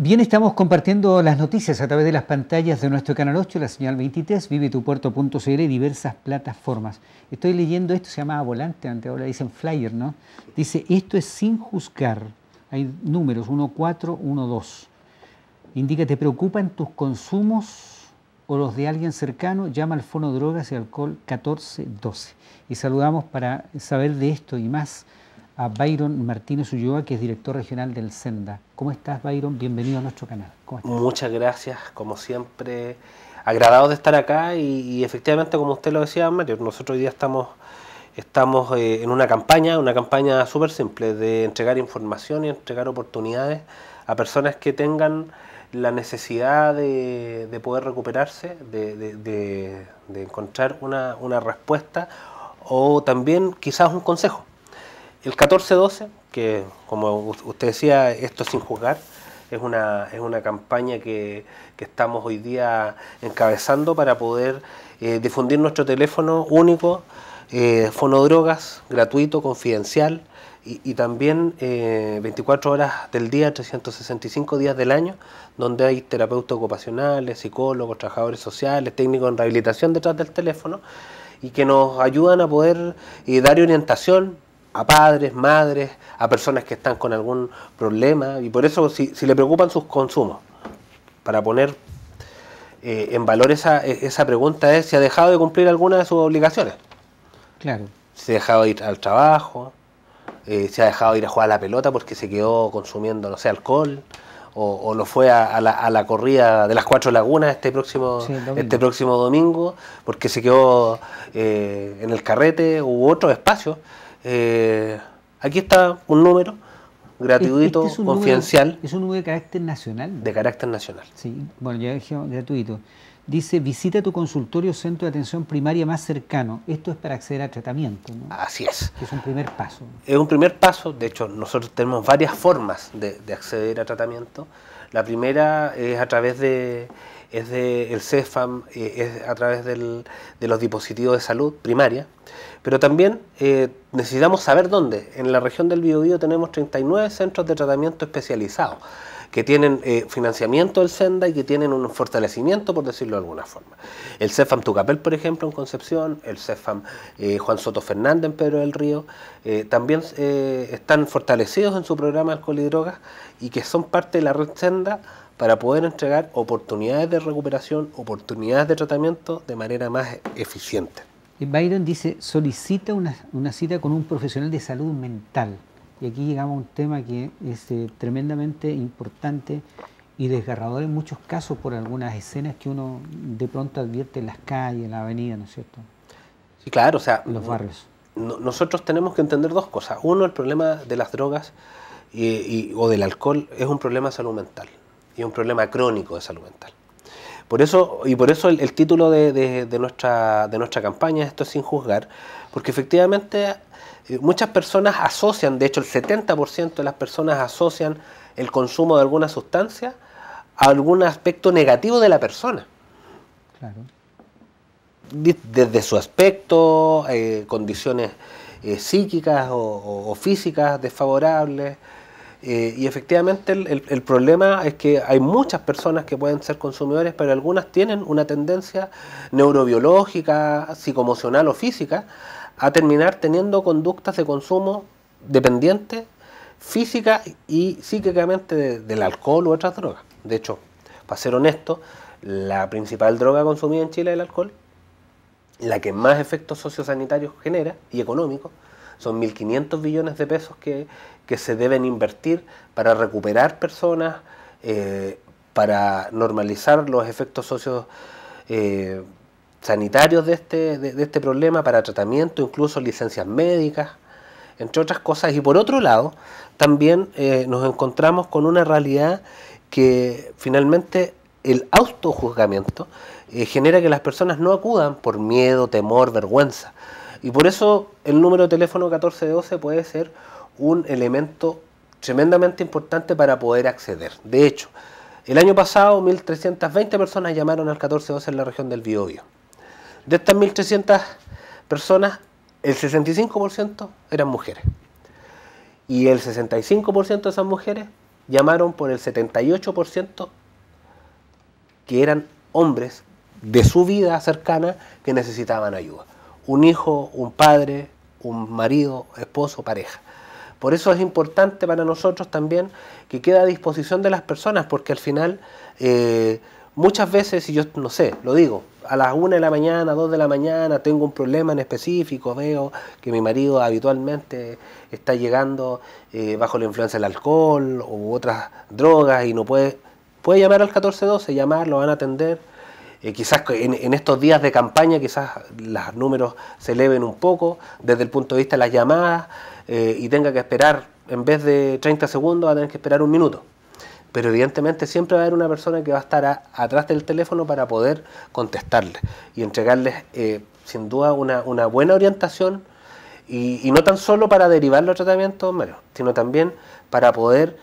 Bien, estamos compartiendo las noticias a través de las pantallas de nuestro canal 8, la señal 23, vivetupuerto.cl y diversas plataformas. Estoy leyendo esto, se llama volante, antes ahora dicen flyer, ¿no? Dice, esto es sin juzgar. Hay números 1412. Indica, ¿te preocupan tus consumos o los de alguien cercano? Llama al Fono Drogas y Alcohol 1412. Y saludamos para saber de esto y más a Byron Martínez Ulloa, que es director regional del Senda. ¿Cómo estás, Byron? Bienvenido a nuestro canal. Muchas gracias, como siempre, agradado de estar acá y, efectivamente, como usted lo decía, Mario, nosotros hoy día estamos, estamos eh, en una campaña, una campaña súper simple de entregar información y entregar oportunidades a personas que tengan la necesidad de, poder recuperarse, de, encontrar una, una respuesta o también quizás un consejo. El 1412, que como usted decía, esto sin juzgar, es una, es una campaña que, estamos hoy día encabezando para poder eh, difundir nuestro teléfono único, eh, fonodrogas, gratuito, confidencial, y, también 24 eh, horas del día, 365 días del año, donde hay terapeutas ocupacionales, psicólogos, trabajadores sociales, técnicos en rehabilitación detrás del teléfono y que nos ayudan a poder dar orientación, a padres, madres, a personas que están con algún problema y por eso si, si le preocupan sus consumos, para poner eh, en valor esa, e, esa pregunta es si ha dejado de cumplir alguna de sus obligaciones. Claro. Si ha dejado de ir al trabajo, eh, si ha dejado de ir a jugar a la pelota porque se quedó consumiendo, no sé, alcohol. O, o, lo fue a, la, a, la, corrida de las Cuatro Lagunas este próximo, este próximo domingo, porque se quedó eh, en el carrete u otros espacios eh, aquí está un número gratuito, este confidencial. es un número de carácter nacional. De carácter nacional. Sí, bueno, ya dije gratuito. Dice, visita tu consultorio o centro de atención primaria más cercano. Esto es para acceder a tratamiento, Así es. Es un primer paso. Es un primer paso. De hecho, nosotros tenemos varias formas de, acceder a tratamiento. La primera es a través de es del CEFAM, eh, es a través de los dispositivos de salud primaria. Pero también eh, necesitamos saber dónde. En la región del Biobío tenemos 39 centros de tratamiento especializados que tienen eh, financiamiento del Senda y que tienen un fortalecimiento, por decirlo de alguna forma. El CEFAM Tucapel, por ejemplo, en Concepción, el CEFAM eh, Juan Soto Fernández en Pedro del Río, también están fortalecidos en su programa de alcohol y drogas y que son parte de la red Senda para poder entregar oportunidades de recuperación, oportunidades de tratamiento de manera más eficiente. Byron dice, solicita una, cita con un profesional de salud mental. Y aquí llegamos a un tema que es eh, tremendamente importante y desgarrador en muchos casos por algunas escenas que uno de pronto advierte en las calles, en la avenida, ¿no es cierto? Sí, claro, o sea... En los barrios. nosotros tenemos que entender dos cosas. Uno, el problema de las drogas o del alcohol es un problema de salud mental y un problema crónico de salud mental. Por eso, y por eso el, título de, nuestra, de nuestra campaña, esto es sin juzgar, porque efectivamente eh, muchas personas asocian, de hecho el 70% de las personas asocian el consumo de alguna sustancia a algún aspecto negativo de la persona. Claro. Desde su aspecto, eh, condiciones eh, psíquicas o físicas desfavorables, eh, y efectivamente el, problema es que hay muchas personas que pueden ser consumidores, pero algunas tienen una tendencia neurobiológica, psicomocional o física a terminar teniendo conductas de consumo dependientes física y psíquicamente del alcohol u otras drogas. De hecho, para ser honesto, la principal droga consumida en Chile es el alcohol, la que más efectos sociosanitarios genera y económicos, son 1.500 billones de pesos que, se deben invertir para recuperar personas, eh, para normalizar los efectos socios. Eh, sanitarios este, de este, problema, para tratamiento, incluso licencias médicas, entre otras cosas. Y por otro lado, también eh, nos encontramos con una realidad que finalmente el autojuzgamiento genera que las personas no acudan por miedo, temor, vergüenza. Y por eso el número de teléfono 1412 puede ser un elemento tremendamente importante para poder acceder. De hecho, el año pasado 1.320 personas llamaron al 1412 en la región del Biobío. De estas 1.300 personas, el 65% eran mujeres. Y el 65% de esas mujeres llamaron por el 78% que eran hombres de su vida cercana que necesitaban ayuda un hijo, un padre, un marido, esposo, pareja. Por eso es importante para nosotros también que quede a disposición de las personas, porque al final eh, muchas veces, y yo no sé, lo digo, a las 1 de la mañana, 2 de la mañana, tengo un problema en específico, veo que mi marido habitualmente está llegando eh, bajo la influencia del alcohol u otras drogas y no puede, puede llamar al 1412, llamar, lo van a atender eh, quizás en, estos días de campaña, quizás los números se eleven un poco desde el punto de vista de las llamadas eh, y tenga que esperar, en vez de 30 segundos, va a tener que esperar un minuto. Pero evidentemente siempre va a haber una persona que va a estar atrás del teléfono para poder contestarles y entregarles eh, sin duda una, buena orientación y, y, no tan solo para derivar los tratamientos, sino también para poder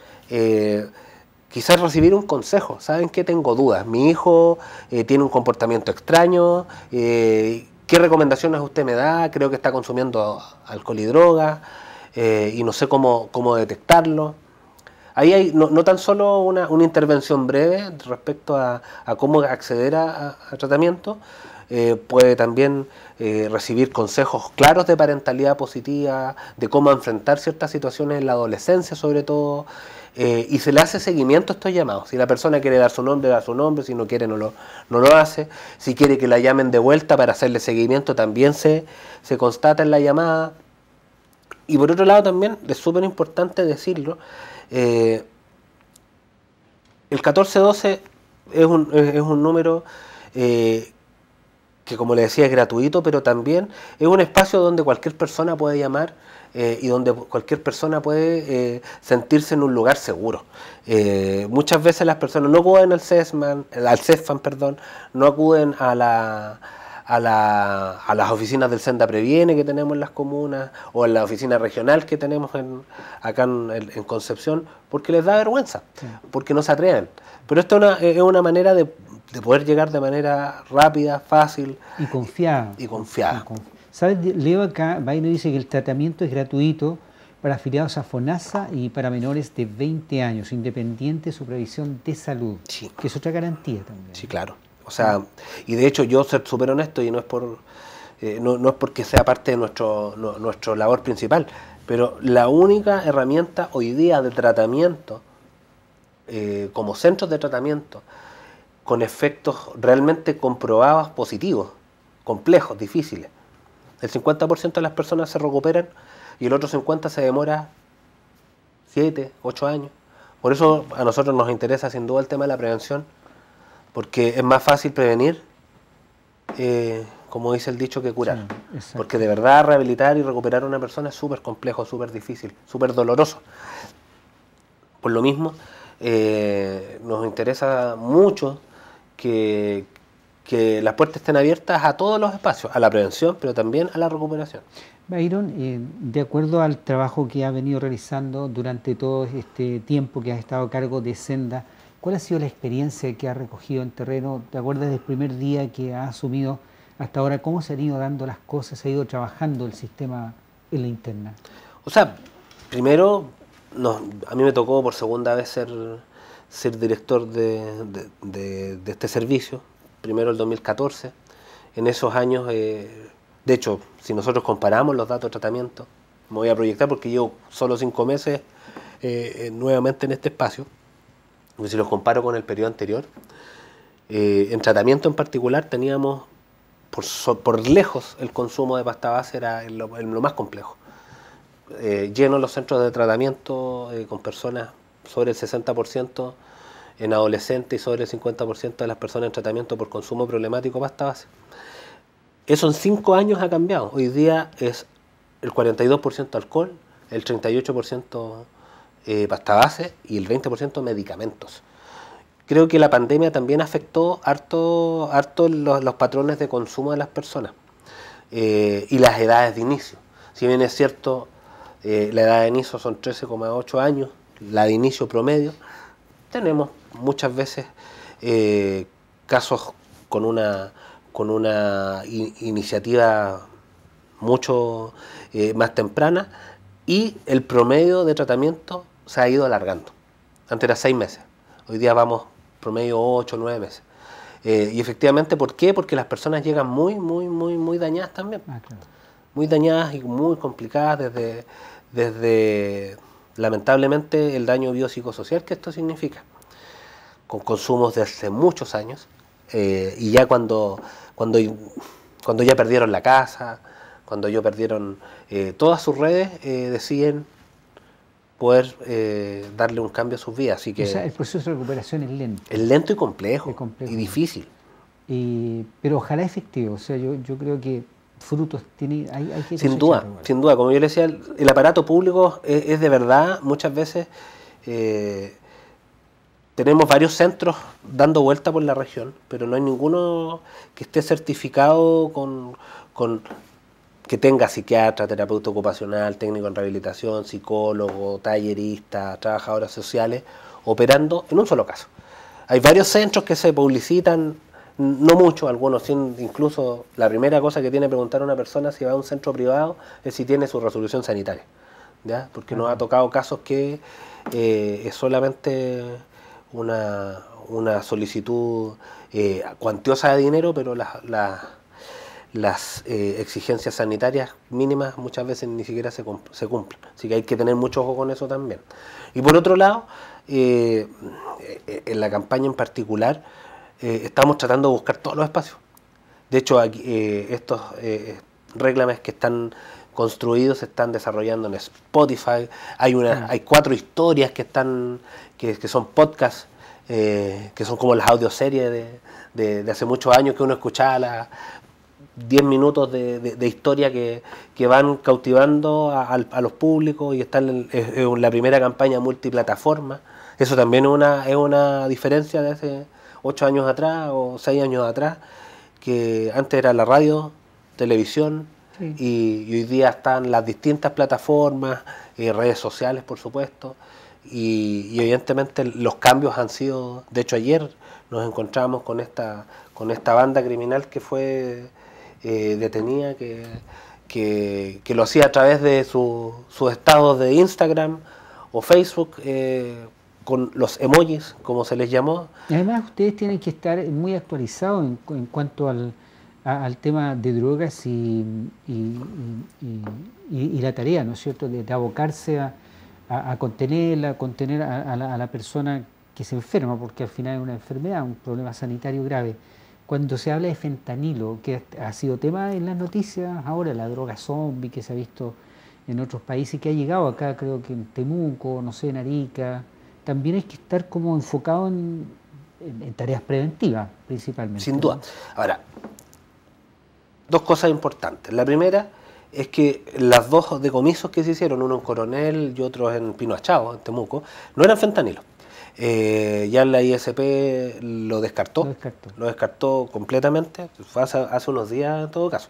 quizás recibir un consejo, ¿saben qué? Tengo dudas, mi hijo eh, tiene un comportamiento extraño, eh, ¿qué recomendaciones usted me da? Creo que está consumiendo alcohol y drogas eh, y no sé cómo, cómo detectarlo. Ahí hay no, tan solo una, intervención breve respecto a, a cómo acceder a tratamiento, eh, puede también eh, recibir consejos claros de parentalidad positiva, de cómo enfrentar ciertas situaciones en la adolescencia sobre todo, eh, y se le hace seguimiento a estos llamados. Si la persona quiere dar su nombre, da su nombre, si no quiere, no lo, lo hace. Si quiere que la llamen de vuelta para hacerle seguimiento, también se, se constata en la llamada. Y por otro lado también, es súper importante decirlo, el 1412 es un, es un número eh, que como le decía es gratuito, pero también es un espacio donde cualquier persona puede llamar eh, y donde cualquier persona puede eh, sentirse en un lugar seguro. Eh, muchas veces las personas no acuden al Cesman al CESFAN perdón, no acuden a la a, la, a, las oficinas del Senda Previene que tenemos en las comunas o en la oficina regional que tenemos acá en, Concepción, porque les da vergüenza, porque no se atreven. Pero esto es una manera de, de poder llegar de manera rápida, fácil. Y confiada. Y confiada. ¿Sabes? Leo acá, ...Baino dice que el tratamiento es gratuito para afiliados a FONASA y para menores de 20 años, independiente de su previsión de salud. Sí. Que es otra garantía también. Sí, claro. O sea, y de hecho yo ser súper honesto y no es por eh, no, es porque sea parte de nuestro, nuestro labor principal, pero la única herramienta hoy día de tratamiento, eh, como centros de tratamiento, con efectos realmente comprobados positivos, complejos, difíciles. El 50% de las personas se recuperan y el otro 50% se demora 7, 8 años. Por eso a nosotros nos interesa sin duda el tema de la prevención, porque es más fácil prevenir, eh, como dice el dicho, que curar. porque de verdad rehabilitar y recuperar a una persona es súper complejo, súper difícil, súper doloroso. Por lo mismo, eh, nos interesa mucho que, las puertas estén abiertas a todos los espacios, a la prevención, pero también a la recuperación. Byron, eh, de acuerdo al trabajo que ha venido realizando durante todo este tiempo que has estado a cargo de Senda, ¿cuál ha sido la experiencia que ha recogido en terreno? ¿Te acuerdas del primer día que ha asumido hasta ahora? ¿Cómo se han ido dando las cosas? ¿Se ha ido trabajando el sistema en la interna? O sea, primero, a mí me tocó por segunda vez ser ser director de, este servicio, primero el 2014. En esos años, eh, de hecho, si nosotros comparamos los datos de tratamiento, me voy a proyectar porque yo solo cinco meses eh, eh, nuevamente en este espacio, si los comparo con el periodo anterior, en tratamiento en particular teníamos por, por, lejos el consumo de pasta base era lo, más complejo. lleno los centros de tratamiento con personas sobre el 60% en adolescentes y sobre el 50% de las personas en tratamiento por consumo problemático pasta base. Eso en cinco años ha cambiado. Hoy día es el 42% alcohol, el 38% eh, pasta base y el 20% medicamentos. Creo que la pandemia también afectó harto, harto los, patrones de consumo de las personas eh, y las edades de inicio. Si bien es cierto, eh, la edad de inicio son 13,8 años, la de inicio promedio, tenemos muchas veces eh, casos con una, con una iniciativa mucho eh, más temprana y el promedio de tratamiento se ha ido alargando. Antes era seis meses, hoy día vamos promedio ocho, nueve meses. Eh, y efectivamente, ¿por qué? Porque las personas llegan muy, muy, muy, muy dañadas también. Ah, muy dañadas y muy complicadas desde, desde lamentablemente el daño biopsicosocial que esto significa, con consumos de hace muchos años, eh, y ya cuando, cuando, cuando ya perdieron la casa, cuando ellos perdieron eh, todas sus redes, eh, deciden poder darle un cambio a sus vidas. Así que o sea, el proceso de recuperación es lento. Es lento y complejo, complejo. y difícil. Y, pero ojalá efectivo. O sea, yo creo que frutos tiene, Sin duda, sin duda. Como yo le decía, el, aparato público es, de verdad, muchas veces eh, tenemos varios centros dando vuelta por la región, pero no hay ninguno que esté certificado con, con que tenga psiquiatra, terapeuta ocupacional, técnico en rehabilitación, psicólogo, tallerista, trabajadoras sociales, operando en un solo caso. Hay varios centros que se publicitan no mucho, algunos incluso la primera cosa que tiene que preguntar una persona si va a un centro privado es si tiene su resolución sanitaria, porque nos ha tocado casos que eh, es solamente una, solicitud eh, cuantiosa de dinero, pero las, eh, exigencias sanitarias mínimas muchas veces ni siquiera se, se cumplen, así que hay que tener mucho ojo con eso también. Y por otro lado, en la campaña en particular, eh, estamos tratando de buscar todos los espacios. De hecho, eh, estos eh, reglames que están construidos se están desarrollando en Spotify. Hay una, ah. hay cuatro historias que están, que, son podcasts, eh, que son como las audioseries de, hace muchos años que uno escuchaba las 10 minutos de, historia que, van cautivando a, los públicos y están en, la primera campaña multiplataforma. Eso también es una, es una diferencia de ese ocho años atrás o seis años atrás, que antes era la radio, televisión, y, hoy día están las distintas plataformas, ...y eh, redes sociales, por supuesto, y, evidentemente los cambios han sido, de hecho ayer nos encontramos con esta, con esta banda criminal que fue eh, detenida, que, que, lo hacía a través de su, sus estados de Instagram o Facebook. Eh, con los emojis, como se les llamó. además ustedes tienen que estar muy actualizados en, cuanto al, tema de drogas y, y, la tarea, ¿no es cierto?, de, abocarse a, contenerla, contener a la, a la persona que se enferma, porque al final es una enfermedad, un problema sanitario grave. Cuando se habla de fentanilo, que ha sido tema en las noticias, ahora la droga zombie que se ha visto en otros países que ha llegado acá, creo que en Temuco, no sé, en Arica, también hay que estar como enfocado en, tareas preventivas principalmente. Sin duda. Ahora, dos cosas importantes. La primera es que las dos decomisos que se hicieron, uno en Coronel y otro en Pinoachao, en Temuco, no eran fentanilo. Eh, ya la ISP lo descartó, lo descartó, completamente, hace, unos días en todo caso.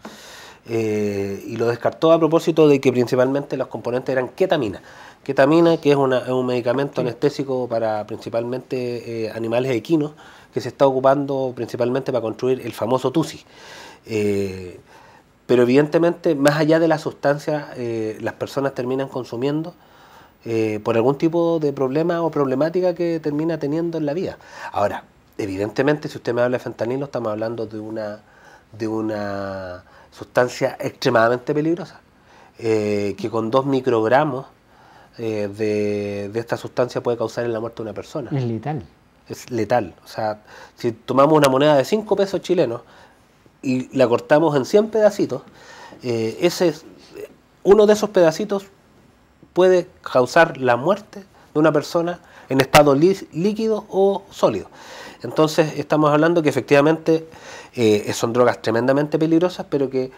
Eh, y lo descartó a propósito de que principalmente los componentes eran ketamina ketamina, que es, un medicamento anestésico para principalmente eh, animales equinos, que se está ocupando principalmente para construir el famoso TUSI. Eh, pero evidentemente, más allá de la sustancia, eh, las personas terminan consumiendo por algún tipo de problema o problemática que termina teniendo en la vida. Ahora, evidentemente, si usted me habla de fentanilo, estamos hablando de una, de una sustancia extremadamente peligrosa, que con dos microgramos eh, de, esta sustancia puede causar en la muerte de una persona. Es letal. Es letal. O sea, si tomamos una moneda de 5 pesos chilenos y la cortamos en 100 pedacitos, eh, ese, uno de esos pedacitos puede causar la muerte de una persona en estado líquido o sólido. Entonces estamos hablando que efectivamente eh, son drogas tremendamente peligrosas, pero que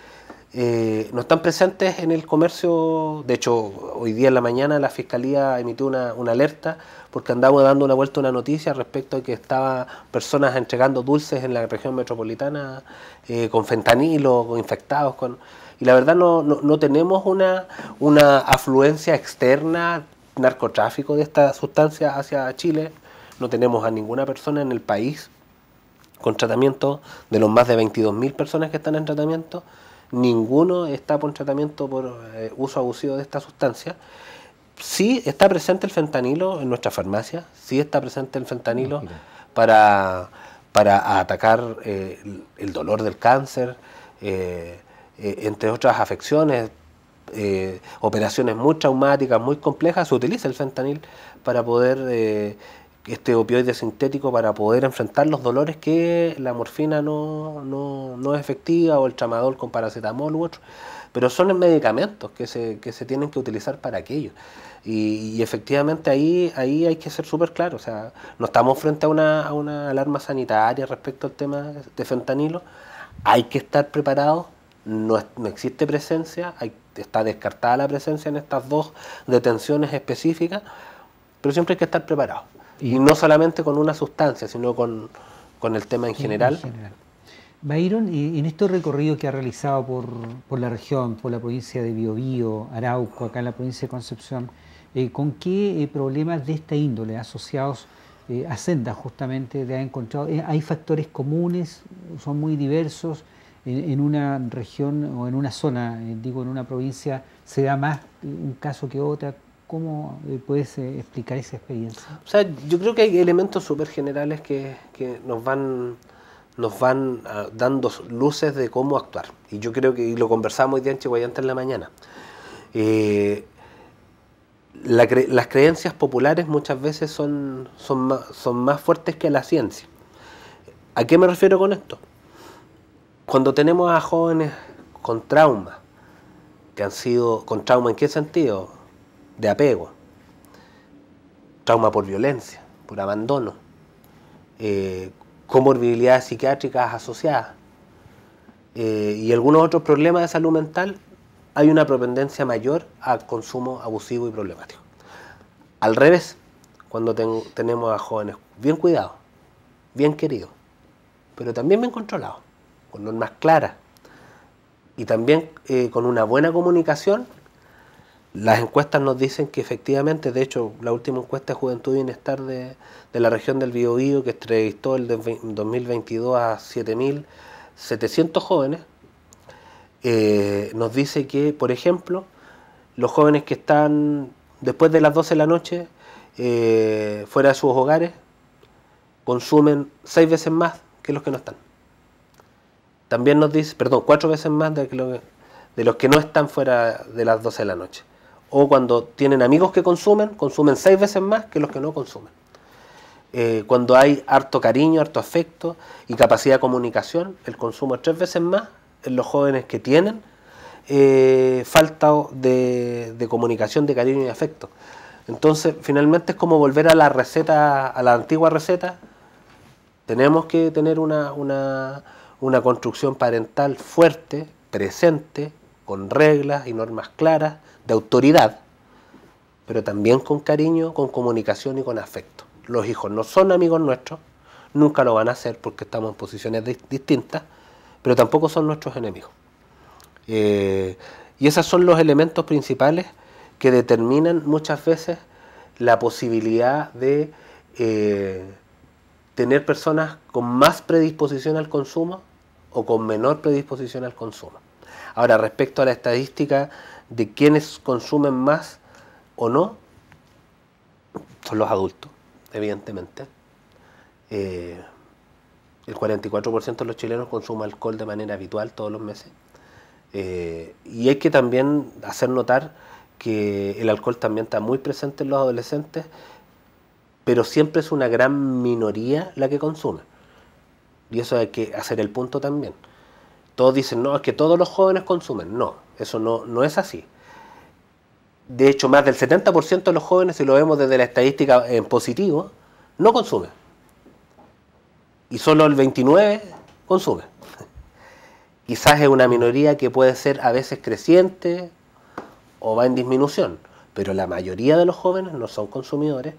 eh, no están presentes en el comercio. De hecho, hoy día en la mañana la Fiscalía emitió una, alerta porque andamos dando una vuelta una noticia respecto a que estaban personas entregando dulces en la región metropolitana eh, con fentanilo, infectados con... Y la verdad no, no tenemos una, una afluencia externa, narcotráfico de esta sustancia hacia Chile. No tenemos a ninguna persona en el país con tratamiento de los más de 22.000 personas que están en tratamiento ninguno está por tratamiento por eh, uso abusivo de esta sustancia. Sí está presente el fentanilo en nuestra farmacia, sí está presente el fentanilo para, para atacar eh, el, dolor del cáncer, eh, entre otras afecciones, operaciones muy traumáticas, muy complejas, se utiliza el fentanil para poder este opioide sintético para poder enfrentar los dolores que la morfina no, no, no es efectiva o el tramadol con paracetamol u otro. Pero son medicamentos que se, que se tienen que utilizar para aquello. Y, efectivamente ahí, ahí hay que ser súper claro. O sea, no estamos frente a una, alarma sanitaria respecto al tema de fentanilo. Hay que estar preparado no, no, existe presencia, hay, está descartada la presencia en estas dos detenciones específicas, pero siempre hay que estar preparado. Y no solamente con una sustancia, sino con, con el tema en general. En en este recorrido que ha realizado por, por, la región, por la provincia de Biobío, Arauco, acá en la provincia de Concepción, eh, ¿con qué eh, problemas de esta índole asociados eh, a Senda justamente te ha encontrado? ¿Hay factores comunes? ¿Son muy diversos? En, en una región o en una zona, digo, en una provincia, ¿se da más un caso que otra? ¿Cómo eh, puedes eh, explicar esa experiencia? O sea, yo creo que hay elementos súper generales que, nos van, nos van ah, dando luces de cómo actuar. Y yo creo que y lo conversamos hoy día en Chihuahua antes en la mañana. Eh, las creencias populares muchas veces son, son, más, son más fuertes que la ciencia. ¿A qué me refiero con esto? Cuando tenemos a jóvenes con trauma, que han sido, ¿con trauma en qué sentido? de apego, trauma por violencia, por abandono, eh, comorbilidades psiquiátricas asociadas eh, y algunos otros problemas de salud mental, hay una propendencia mayor al consumo abusivo y problemático. Al revés, cuando tenemos a jóvenes bien cuidados, bien queridos, pero también bien controlados, con normas claras y también eh, con una buena comunicación, las encuestas nos dicen que efectivamente, de hecho, la última encuesta de Juventud y Bienestar de, de la región del Biobío, que entrevistó el 2022 a 7.700 jóvenes, eh, nos dice que, por ejemplo, los jóvenes que están después de las 12 de la noche eh, fuera de sus hogares consumen seis veces más que los que no están. También nos dice, perdón, cuatro veces más de, que de los que no están fuera de las 12 de la noche o cuando tienen amigos que consumen, consumen seis veces más que los que no consumen. Eh, cuando hay harto cariño, harto afecto y capacidad de comunicación, el consumo es tres veces más en los jóvenes que tienen eh, falta de, comunicación, de cariño y afecto. Entonces, finalmente es como volver a la receta, a la antigua receta. Tenemos que tener una construcción parental fuerte, presente, con reglas y normas claras, de autoridad, pero también con cariño, con comunicación y con afecto. Los hijos no son amigos nuestros, nunca lo van a ser porque estamos en posiciones distintas, pero tampoco son nuestros enemigos. Eh, y esos son los elementos principales que determinan muchas veces la posibilidad de eh, tener personas con más predisposición al consumo o con menor predisposición al consumo. Ahora, respecto a la estadística de quienes consumen más o no, son los adultos, evidentemente. Eh, el 44% de los chilenos consume alcohol de manera habitual todos los meses. Eh, y hay que también hacer notar que el alcohol también está muy presente en los adolescentes, pero siempre es una gran minoría la que consume. Y eso hay que hacer el punto también. Todos dicen, no, es que todos los jóvenes consumen. No, eso no, no es así. De hecho, más del 70% de los jóvenes, si lo vemos desde la estadística en positivo, no consumen. Y solo el 29% consume. Quizás es una minoría que puede ser a veces creciente o va en disminución, pero la mayoría de los jóvenes no son consumidores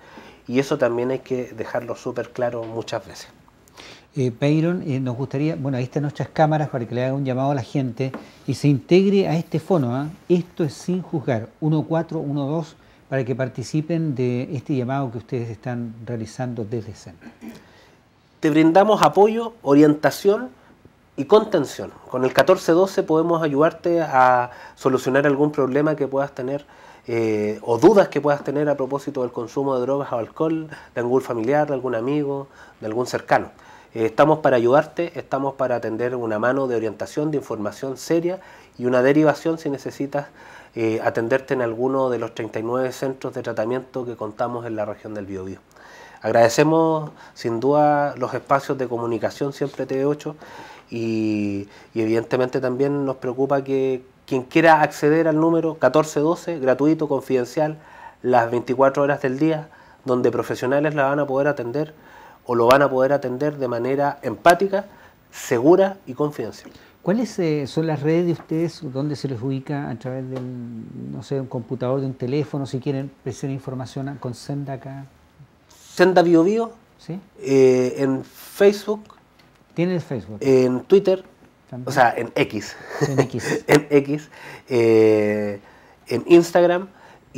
y eso también hay que dejarlo súper claro muchas veces eh, Peyron, eh, nos gustaría, bueno, ahí están nuestras cámaras para que le haga un llamado a la gente y se integre a este fono. ¿ah? Esto es sin juzgar, 1412, para que participen de este llamado que ustedes están realizando desde el Te brindamos apoyo, orientación y contención. Con el 1412 podemos ayudarte a solucionar algún problema que puedas tener. Eh, o dudas que puedas tener a propósito del consumo de drogas o alcohol de algún familiar, de algún amigo, de algún cercano. Eh, estamos para ayudarte, estamos para atender una mano de orientación, de información seria y una derivación si necesitas eh, atenderte en alguno de los 39 centros de tratamiento que contamos en la región del Biobío. Agradecemos sin duda los espacios de comunicación siempre TV8 y evidentemente también nos preocupa que quien quiera acceder al número 1412, gratuito, confidencial, las 24 horas del día, donde profesionales la van a poder atender o lo van a poder atender de manera empática, segura y confidencial. ¿Cuáles eh, son las redes de ustedes? ¿Dónde se les ubica a través de no sé, un computador, de un teléfono? Si quieren presentar información con Senda acá. Senda Bio, Bio ¿Sí? Eh, en Facebook. ¿Tienes Facebook? En Twitter. O sea, en X. En X. en X. Eh, en Instagram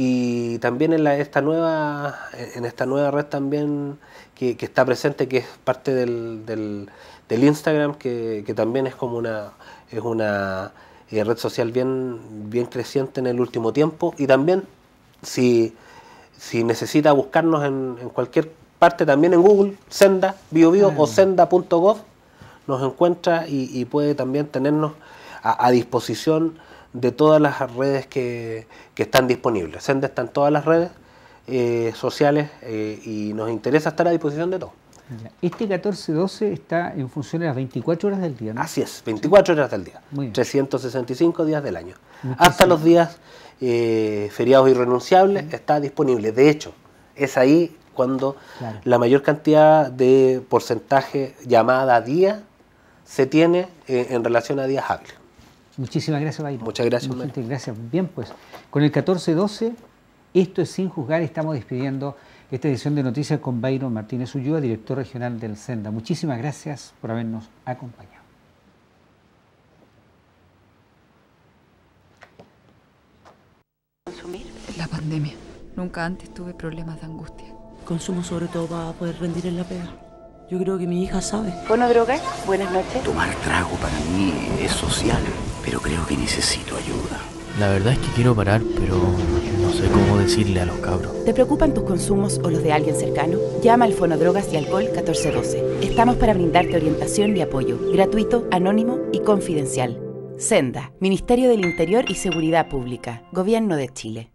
y también en la, esta nueva en esta nueva red también que, está presente que es parte del, del, Instagram que, también es como una es una eh, red social bien bien creciente en el último tiempo y también si si necesita buscarnos en, cualquier parte también en Google Senda bio Bio, o ah. senda.gov nos encuentra y, puede también tenernos a, a disposición de todas las redes que, están disponibles. SENDE está todas las redes eh, sociales eh, y nos interesa estar a disposición de todos. Este 14-12 está en función de las 24 horas del día, Así es, 24 horas del día, 365 días del año. Hasta los días eh, feriados irrenunciables está disponible. De hecho, es ahí cuando la mayor cantidad de porcentaje llamada día se tiene en relación a días hábiles. Muchísimas gracias, Bayron. Muchas gracias, Muchas gracias. Bien, pues, con el 1412, esto es Sin Juzgar, estamos despidiendo esta edición de Noticias con Bayron Martínez Ulloa, director regional del Senda. Muchísimas gracias por habernos acompañado. Consumir La pandemia. Nunca antes tuve problemas de angustia. Consumo sobre todo para poder rendir en la pega. Yo creo que mi hija sabe. Bueno, droga, buenas noches. Tomar trago para mí es social pero creo que necesito ayuda. La verdad es que quiero parar, pero no sé cómo decirle a los cabros. ¿Te preocupan tus consumos o los de alguien cercano? Llama al Fono Drogas y Alcohol 1412. Estamos para brindarte orientación y apoyo, gratuito, anónimo y confidencial. Senda, Ministerio del Interior y Seguridad Pública, Gobierno de Chile.